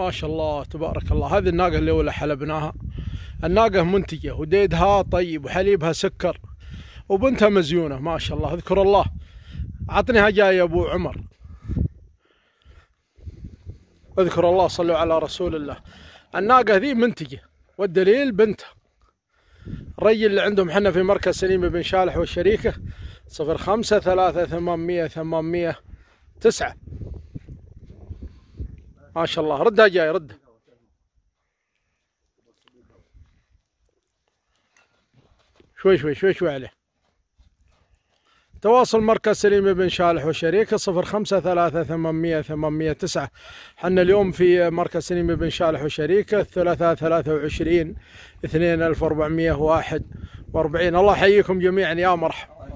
ما شاء الله تبارك الله هذه الناقة الأولى حلبناها الناقة منتجة وديدها طيب وحليبها سكر وبنتها مزيونة ما شاء الله اذكر الله عطنيها جاي يا أبو عمر اذكر الله صلوا على رسول الله الناقة ذي منتجة والدليل بنتها الرجل اللي عندهم حنا في مركز سليم بن شالح والشريكة صفر خمسة ثلاثة ثمانمية ثمانمية تسعة ما شاء الله ردها جاي ردها شوي شوي شوي شوي عليه تواصل مركز سليم بن شالح وشريكه صفر خمسة ثلاثة ثمانمية ثمانمية تسعة حنا اليوم في مركز سليم بن شالح وشريكه الثلاثاء ثلاثة وعشرين اثنين ألف وأربعمية واحد وأربعين الله يحييكم جميعا يا مرحبا